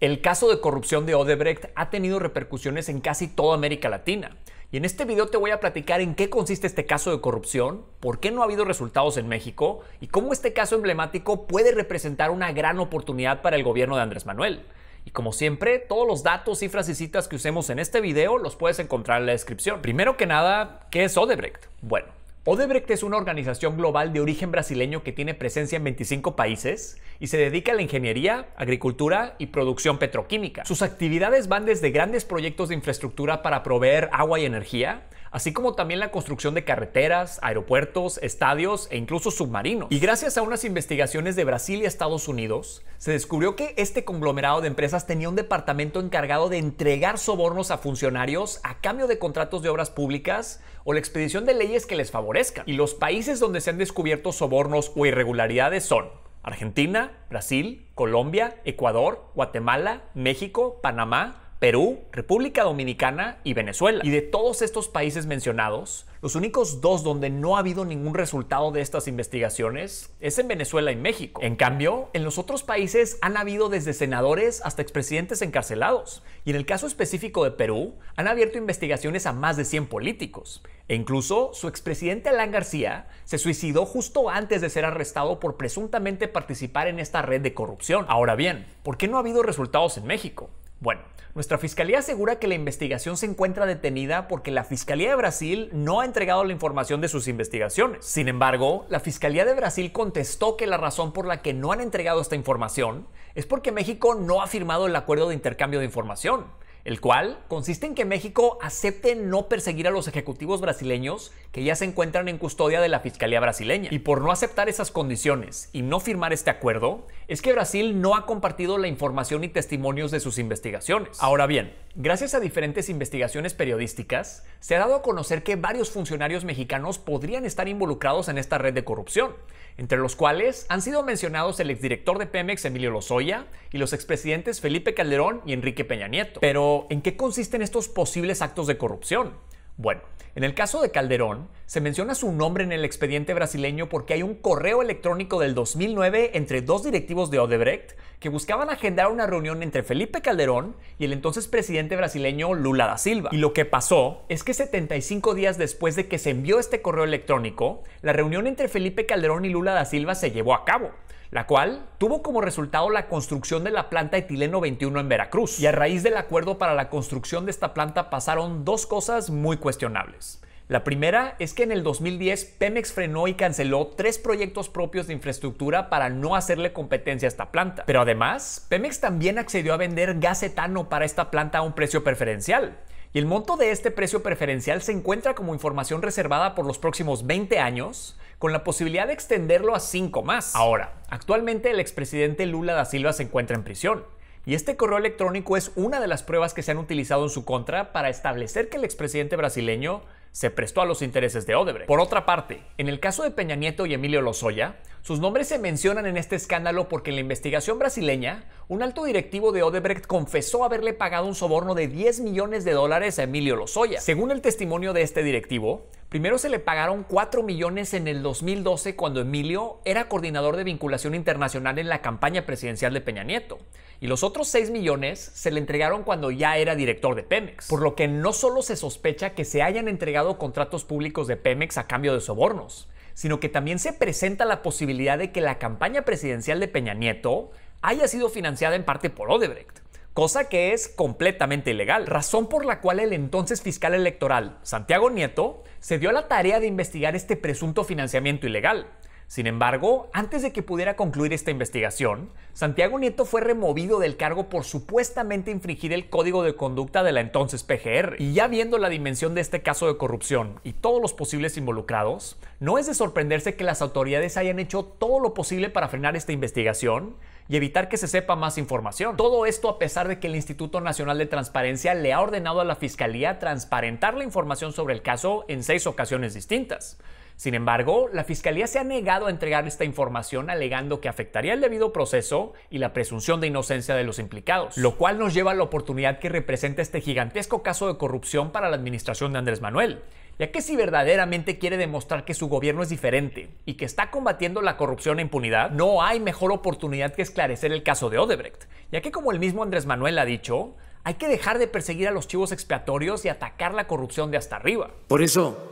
El caso de corrupción de Odebrecht ha tenido repercusiones en casi toda América Latina. Y en este video te voy a platicar en qué consiste este caso de corrupción, por qué no ha habido resultados en México y cómo este caso emblemático puede representar una gran oportunidad para el gobierno de Andrés Manuel. Y como siempre, todos los datos, cifras y citas que usemos en este video los puedes encontrar en la descripción. Primero que nada, ¿qué es Odebrecht? Bueno, Odebrecht es una organización global de origen brasileño que tiene presencia en 25 países y se dedica a la ingeniería, agricultura y producción petroquímica. Sus actividades van desde grandes proyectos de infraestructura para proveer agua y energía, así como también la construcción de carreteras, aeropuertos, estadios e incluso submarinos. Y gracias a unas investigaciones de Brasil y Estados Unidos, se descubrió que este conglomerado de empresas tenía un departamento encargado de entregar sobornos a funcionarios a cambio de contratos de obras públicas o la expedición de leyes que les favorezcan. Y los países donde se han descubierto sobornos o irregularidades son Argentina, Brasil, Colombia, Ecuador, Guatemala, México, Panamá, Perú, República Dominicana y Venezuela. Y de todos estos países mencionados, los únicos dos donde no ha habido ningún resultado de estas investigaciones es en Venezuela y México. En cambio, en los otros países han habido desde senadores hasta expresidentes encarcelados. Y en el caso específico de Perú, han abierto investigaciones a más de 100 políticos. E incluso su expresidente Alan García se suicidó justo antes de ser arrestado por presuntamente participar en esta red de corrupción. Ahora bien, ¿por qué no ha habido resultados en México? Bueno, nuestra fiscalía asegura que la investigación se encuentra detenida porque la Fiscalía de Brasil no ha entregado la información de sus investigaciones. Sin embargo, la Fiscalía de Brasil contestó que la razón por la que no han entregado esta información es porque México no ha firmado el acuerdo de intercambio de información el cual consiste en que México acepte no perseguir a los ejecutivos brasileños que ya se encuentran en custodia de la Fiscalía brasileña. Y por no aceptar esas condiciones y no firmar este acuerdo, es que Brasil no ha compartido la información y testimonios de sus investigaciones. Ahora bien, Gracias a diferentes investigaciones periodísticas, se ha dado a conocer que varios funcionarios mexicanos podrían estar involucrados en esta red de corrupción, entre los cuales han sido mencionados el exdirector de Pemex Emilio Lozoya y los expresidentes Felipe Calderón y Enrique Peña Nieto. Pero, ¿en qué consisten estos posibles actos de corrupción? Bueno, en el caso de Calderón, se menciona su nombre en el expediente brasileño porque hay un correo electrónico del 2009 entre dos directivos de Odebrecht que buscaban agendar una reunión entre Felipe Calderón y el entonces presidente brasileño Lula da Silva. Y lo que pasó es que 75 días después de que se envió este correo electrónico, la reunión entre Felipe Calderón y Lula da Silva se llevó a cabo la cual tuvo como resultado la construcción de la planta etileno 21 en Veracruz. Y a raíz del acuerdo para la construcción de esta planta pasaron dos cosas muy cuestionables. La primera es que en el 2010 Pemex frenó y canceló tres proyectos propios de infraestructura para no hacerle competencia a esta planta. Pero además, Pemex también accedió a vender gas etano para esta planta a un precio preferencial. Y el monto de este precio preferencial se encuentra como información reservada por los próximos 20 años con la posibilidad de extenderlo a cinco más. Ahora, actualmente el expresidente Lula da Silva se encuentra en prisión. Y este correo electrónico es una de las pruebas que se han utilizado en su contra para establecer que el expresidente brasileño se prestó a los intereses de Odebrecht. Por otra parte, en el caso de Peña Nieto y Emilio Lozoya, sus nombres se mencionan en este escándalo porque en la investigación brasileña, un alto directivo de Odebrecht confesó haberle pagado un soborno de 10 millones de dólares a Emilio Lozoya. Según el testimonio de este directivo, Primero se le pagaron 4 millones en el 2012 cuando Emilio era coordinador de vinculación internacional en la campaña presidencial de Peña Nieto. Y los otros 6 millones se le entregaron cuando ya era director de Pemex. Por lo que no solo se sospecha que se hayan entregado contratos públicos de Pemex a cambio de sobornos, sino que también se presenta la posibilidad de que la campaña presidencial de Peña Nieto haya sido financiada en parte por Odebrecht cosa que es completamente ilegal, razón por la cual el entonces fiscal electoral, Santiago Nieto, se dio la tarea de investigar este presunto financiamiento ilegal. Sin embargo, antes de que pudiera concluir esta investigación, Santiago Nieto fue removido del cargo por supuestamente infringir el código de conducta de la entonces PGR. Y ya viendo la dimensión de este caso de corrupción y todos los posibles involucrados, no es de sorprenderse que las autoridades hayan hecho todo lo posible para frenar esta investigación y evitar que se sepa más información. Todo esto a pesar de que el Instituto Nacional de Transparencia le ha ordenado a la Fiscalía transparentar la información sobre el caso en seis ocasiones distintas. Sin embargo, la Fiscalía se ha negado a entregar esta información alegando que afectaría el debido proceso y la presunción de inocencia de los implicados, lo cual nos lleva a la oportunidad que representa este gigantesco caso de corrupción para la administración de Andrés Manuel ya que si verdaderamente quiere demostrar que su gobierno es diferente y que está combatiendo la corrupción e impunidad, no hay mejor oportunidad que esclarecer el caso de Odebrecht, ya que como el mismo Andrés Manuel ha dicho, hay que dejar de perseguir a los chivos expiatorios y atacar la corrupción de hasta arriba. Por eso,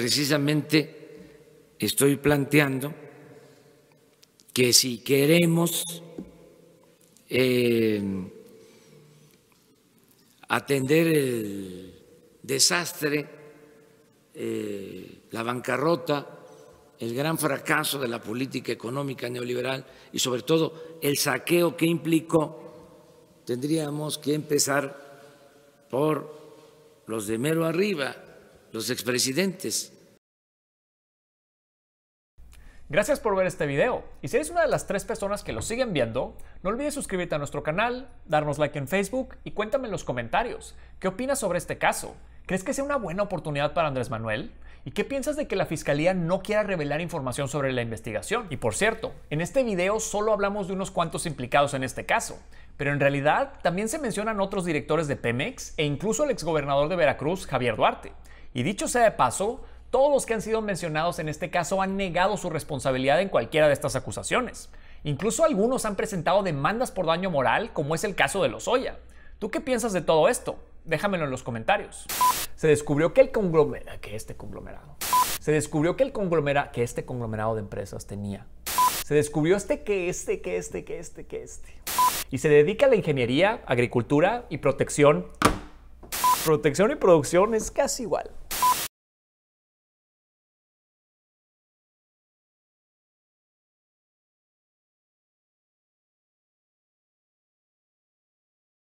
precisamente estoy planteando que si queremos eh, atender el desastre, eh, la bancarrota, el gran fracaso de la política económica neoliberal y sobre todo el saqueo que implicó, tendríamos que empezar por los de mero arriba, los expresidentes. Gracias por ver este video. Y si eres una de las tres personas que lo siguen viendo, no olvides suscribirte a nuestro canal, darnos like en Facebook y cuéntame en los comentarios qué opinas sobre este caso. ¿Crees que sea una buena oportunidad para Andrés Manuel? ¿Y qué piensas de que la fiscalía no quiera revelar información sobre la investigación? Y por cierto, en este video solo hablamos de unos cuantos implicados en este caso, pero en realidad también se mencionan otros directores de Pemex e incluso el exgobernador de Veracruz, Javier Duarte. Y dicho sea de paso, todos los que han sido mencionados en este caso han negado su responsabilidad en cualquiera de estas acusaciones. Incluso algunos han presentado demandas por daño moral, como es el caso de Lozoya. ¿Tú qué piensas de todo esto? Déjamelo en los comentarios. Se descubrió que el conglomerado, ah, que este conglomerado, se descubrió que el conglomerado, que este conglomerado de empresas tenía. Se descubrió este, que este, que este, que este, que este. Y se dedica a la ingeniería, agricultura y protección. Protección y producción es casi igual.